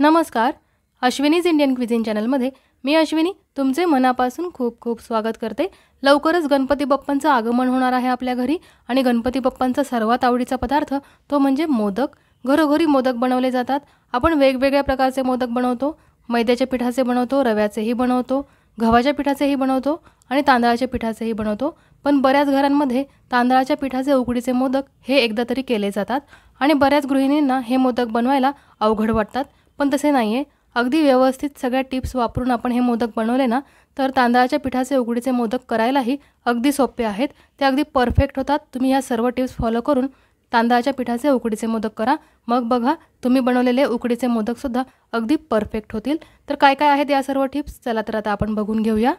नमस्कार अश्विनीज Indian cuisine चॅनलमध्ये मी अश्विनी तुमचे मनापासून खूप खूप स्वागत करते लवकरच गणपती बाप्पांचं आगमन होणार आहे आपल्या घरी आणि गणपती बाप्पांचा सर्वात आवडीचा पदार्थ तो म्हणजे मोदक घरोघरी मोदक बनवले जातात आपण वेगवेगळ्या प्रकारचे मोदक बनवतो मैद्याच्या पिठाचे बनवतो रव्याचेही बनवतो गव्हाच्या पिठाचेही बनवतो आणि तांदळाच्या पिठाचेही बनवतो पण बऱ्याच घरांमध्ये तांदळाच्या पिठाचे उकडीचे मोदक हे एकदा तरी केले जातात आणि बऱ्याच गृहिणींना हे मोदक बनवायला अवघड वाटतात पण तसे नाही आहे अगदी व्यवस्थित सगळ्या टिप्स वापरून आपण हे मोदक बनवले ना तर तांदळाच्या पिठाचे उघडीचे मोदक करायलाही अगदी सोपे आहेत ते अगदी परफेक्ट होतात तुम्ही ह्या सर्व टिप्स फॉलो करून तांदळाच्या पिठाचे उकडीचे मोदक करा मग बघा तुम्ही बनवलेले उकडीचे मोदकसुद्धा अगदी परफेक्ट होतील तर काय काय आहेत या सर्व टिप्स चला तर आता आपण बघून घेऊया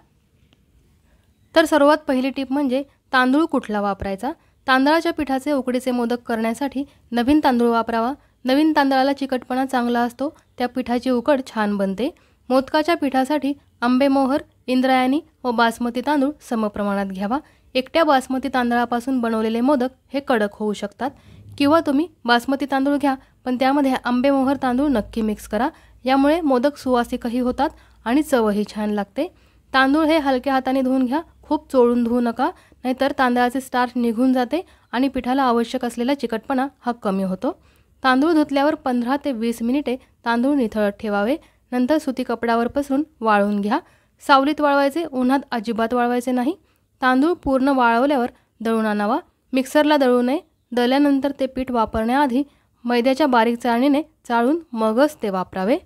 तर सर्वात पहिली टिप म्हणजे तांदूळ कुठला वापरायचा तांदळाच्या पिठाचे उकडीचे मोदक करण्यासाठी नवीन तांदूळ वापरावा नवीन तांदळाला चिकटपणा चांगला असतो त्या पिठाची उकड छान बनते मोदकाच्या पिठासाठी आंबेमोहर इंद्रायणी व बासमती तांदूळ समप्रमाणात घ्यावा एकट्या बासमती तांदळापासून बनवलेले मोदक हे कडक होऊ शकतात किंवा तुम्ही बासमती तांदूळ घ्या पण त्यामध्ये आंबेमोहर तांदूळ नक्की मिक्स करा यामुळे मोदक सुवासिकही होतात आणि चवही छान लागते तांदूळ हे हलक्या हाताने धुवून घ्या खूप चोळून धुवू नका नाहीतर तांदळाचे स्टार्च निघून जाते आणि पिठाला आवश्यक असलेला चिकटपणा हा कमी होतो तांदूळ धुतल्यावर पंधरा ते वीस मिनिटे तांदूळ निथळत ठेवावे नंतर सुती कपड्यावर पसरून वाळवून घ्या सावलीत वाळवायचे उन्हात अजिबात वाळवायचे नाही तांदूळ पूर्ण वाळवल्यावर दळून आणावा मिक्सरला दळू नये दळल्यानंतर ते पीठ वापरण्याआधी मैद्याच्या बारीक चाळणीने चाळून मगच ते वापरावे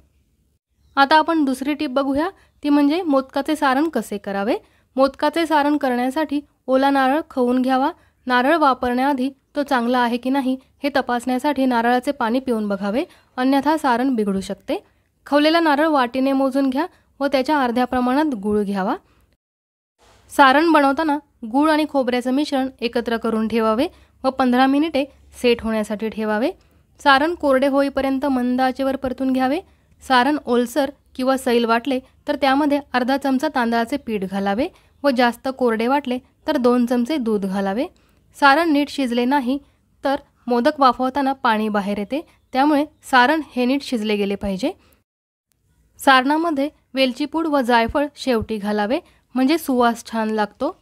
आता आपण दुसरी टीप बघूया ती म्हणजे मोदकाचे सारण कसे करावे मोदकाचे सारण करण्यासाठी ओला नारळ खवून घ्यावा नारळ वापरण्याआधी तो चांगला आहे की नाही हे तपासण्यासाठी नारळाचे पाणी पिऊन बघावे अन्यथा सारण बिघडू शकते खवलेला नारळ वाटीने मोजून घ्या व त्याच्या अर्ध्या प्रमाणात गूळ घ्यावा सारण बनवताना गूळ आणि खोबऱ्याचं मिश्रण एकत्र करून ठेवावे व पंधरा मिनिटे सेट होण्यासाठी ठेवावे सारण कोरडे होईपर्यंत मंद आचेवर परतून घ्यावे सारण ओलसर किंवा सैल वाटले तर त्यामध्ये अर्धा चमचा तांदळाचे पीठ घालावे व जास्त कोरडे वाटले तर दोन चमचे दूध घालावे सारण नीट शिजले नाही तर मोदक वाफवताना पाणी बाहेर येते त्यामुळे सारण हे नीट शिजले गेले पाहिजे सारणामध्ये वेलचीपूड व जायफळ शेवटी घालावे म्हणजे सुवास छान लागतो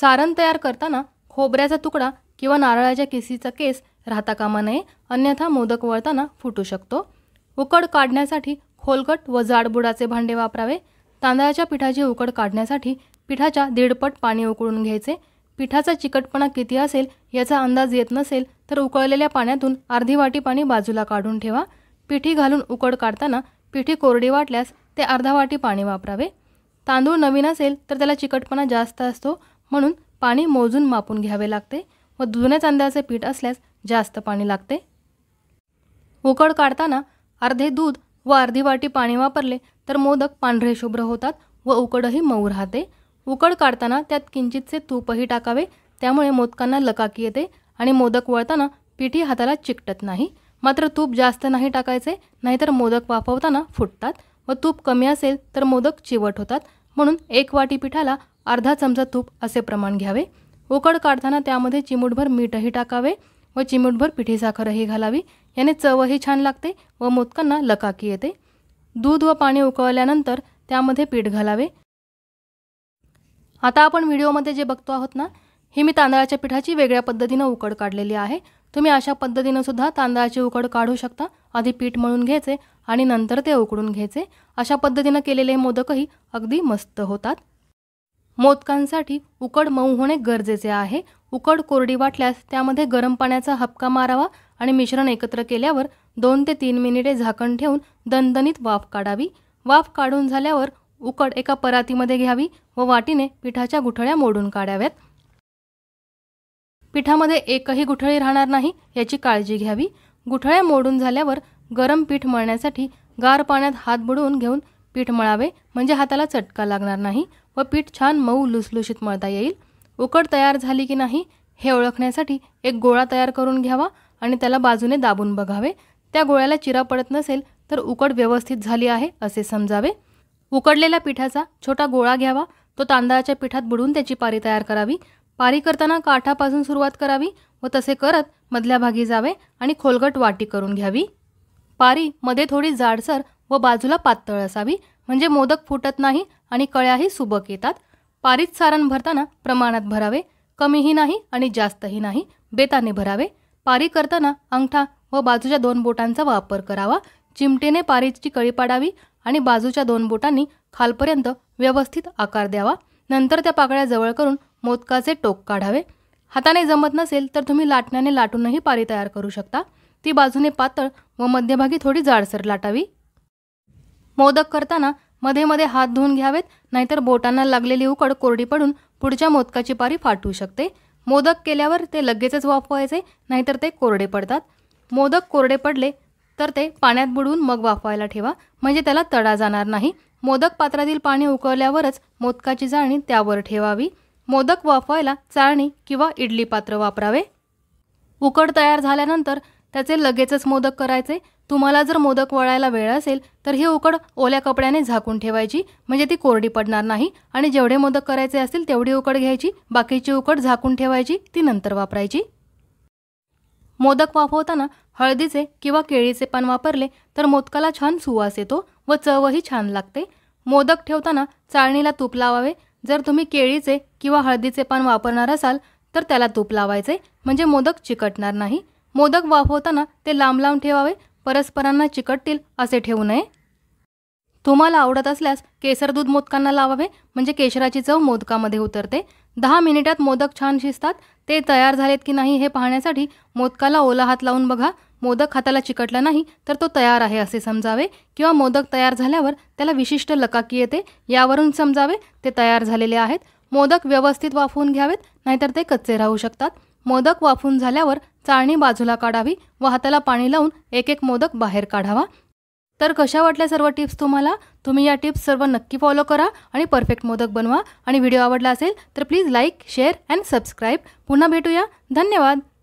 सारण तयार करताना खोबऱ्याचा तुकडा किंवा नारळाच्या केसीचा केस राहता कामा नये अन्यथा मोदक वळताना फुटू शकतो उकड काढण्यासाठी खोलकट व जाडबुडाचे भांडे वापरावे तांदळाच्या पिठाची उकड काढण्यासाठी पिठाच्या दीडपट पाणी उकळून घ्यायचे पिठाचा चिकटपणा किती असेल याचा अंदाज येत नसेल तर उकळलेल्या पाण्यातून अर्धी वाटी पाणी बाजूला काढून ठेवा पिठी घालून उकड काढताना पिठी कोरडी वाटल्यास ते अर्धा वाटी पाणी वापरावे तांदूळ नवीन असेल तर त्याला चिकटपणा जास्त असतो म्हणून पाणी मोजून मापून घ्यावे लागते व जुन्या तांदळाचे पीठ असल्यास जास्त पाणी लागते उकड काढताना अर्धे दूध व अर्धी वाटी पाणी वापरले तर मोदक पांढरे शुभ्र होतात व उकडही मऊ राहते उकड काढताना त्यात किंचितसे तूपही टाकावे त्यामुळे मोदकांना लकाकी येते आणि मोदक वळताना पिठी हाताला चिकटत नाही मात्र तूप जास्त नाही टाकायचे नाहीतर मोदक वाफवताना फुटतात व तूप कमी असेल तर मोदक चिवट होतात म्हणून एक वाटी पिठाला अर्धा चमचा तूप असे प्रमाण घ्यावे उकड काढताना त्यामध्ये चिमूटभर मीठही टाकावे व चिमूटभर पिठी साखरही घालावी याने चवही छान लागते व मोदकांना लकाकी येते दूध व पाणी उकळल्यानंतर त्यामध्ये पीठ घालावे आता आपण व्हिडिओमध्ये जे बघतो आहोत ना ही मी तांदळाच्या पिठाची वेगळ्या पद्धतीनं उकड काढलेली आहे तुम्ही अशा पद्धतीनं सुद्धा तांदळाची उकड काढू शकता आधी पीठ मळून घ्यायचे आणि नंतर ते उकडून घ्यायचे अशा पद्धतीनं केलेले मोदकही अगदी मस्त होतात मोदकांसाठी उकड मऊ होणे गरजेचे आहे उकड कोरडी वाटल्यास त्यामध्ये गरम पाण्याचा हपका मारावा आणि मिश्रण एकत्र केल्यावर दोन ते तीन मिनिटे झाकण ठेवून दणदणीत वाफ काढावी वाफ काढून झाल्यावर उकड एका परातीमध्ये घ्यावी व वाटीने पिठाच्या गुठळ्या मोडून काढाव्यात पिठामध्ये एकही गुठळी राहणार नाही याची काळजी घ्यावी गुठळ्या मोडून झाल्यावर गरम पीठ मळण्यासाठी गार पाण्यात हात बुडवून घेऊन पीठ मळावे म्हणजे हाताला चटका लागणार नाही व पीठ छान मऊ लुसलुशीत मळता येईल उकड तयार झाली की नाही हे ओळखण्यासाठी एक गोळा तयार करून घ्यावा आणि त्याला बाजूने दाबून बघावे त्या गोळ्याला चिरा पडत नसेल तर उकड व्यवस्थित झाली आहे असे समजावे उकडलेल्या पिठाचा छोटा गोळा घ्यावा तो तांदळाच्या पिठात बुडून त्याची पारी तयार करावी पारी करताना काठापासून सुरुवात करावी व तसे करत मधल्या भागी जावे आणि खोलगट वाटी करून घ्यावी पारी मध्ये थोडी जाडसर व बाजूला पातळ असावी म्हणजे मोदक फुटत नाही आणि कळ्याही सुबक येतात पारीत सारण भरताना प्रमाणात भरावे कमीही नाही आणि जास्तही नाही बेताने भरावे पारी करताना अंगठा व बाजूच्या दोन बोटांचा वापर करावा चिमटेने पारीची कळी पाडावी आणि बाजूच्या दोन बोटांनी खालपर्यंत व्यवस्थित आकार द्यावा नंतर त्या पाकळ्या जवळ करून मोदकाचे टोक काढावे हाताने जमत नसेल तर तुम्ही लाटण्याने लाटूनही पारी तयार करू शकता ती बाजूने पातळ व मध्यभागी थोडी जाडसर लाटावी मोदक करताना मध्ये मध्ये हात धुवून घ्यावेत नाहीतर बोटांना लागलेली उकड कोरडी पडून पुढच्या मोदकाची पारी फाटू शकते मोदक केल्यावर ते लगेचच वाफवायचे नाहीतर ते कोरडे पडतात मोदक कोरडे पडले तर ते पाण्यात बुडवून मग वाफवायला ठेवा म्हणजे त्याला तडा जाणार नाही मोदक पात्रातील पाणी उकळल्यावरच मोदकाची चाळणी त्यावर ठेवावी मोदक वाफवायला चाळणी किंवा इडली पात्र वापरावे उकड तयार झाल्यानंतर त्याचे लगेचच मोदक करायचे तुम्हाला जर मोदक वळायला वेळ असेल तर ही उकड ओल्या कपड्याने झाकून ठेवायची म्हणजे ती कोरडी पडणार नाही आणि जेवढे मोदक करायचे असतील तेवढी उकड घ्यायची बाकीची उकड झाकून ठेवायची ती नंतर वापरायची मोदक वाफवताना हळदीचे किंवा केळीचे पान वापरले तर मोदकाला छान सुवास येतो व चवही छान लागते मोदक ठेवताना चाळणीला तूप लावावे जर तुम्ही केळीचे किंवा हळदीचे पान वापरणार असाल तर त्याला तूप लावायचे म्हणजे मोदक चिकटणार नाही मोदक वाफवताना ते लांब लांब ठेवावे परस्परांना चिकटतील असे ठेवू नये तुम्हाला आवडत असल्यास केसर दूध मोदकांना लावावे म्हणजे केशराची चव मोदकामध्ये उतरते दहा मिनिटात मोदक छान शिजतात ते तयार झालेत की नाही हे पाहण्यासाठी मोदकाला ओला हात लावून बघा मोदक हाताला चिकटला नाही तर तो तयार आहे असे समजावे किंवा मोदक तयार झाल्यावर त्याला विशिष्ट लकाकी येते यावरून समजावे ते तयार झालेले आहेत मोदक व्यवस्थित वाफवून घ्यावेत नाहीतर ते कच्चे राहू शकतात मोदक वाफून झाल्यावर चाळणी बाजूला काढावी व हाताला पाणी लावून एक एक मोदक बाहेर काढावा तर कशा वाटल्या सर्व टिप्स तुम्हाला तुम्ही या टिप्स सर्व नक्की फॉलो करा आणि परफेक्ट मोदक बनवा आणि व्हिडिओ आवडला असेल तर please like share and subscribe पुन्हा भेटूया धन्यवाद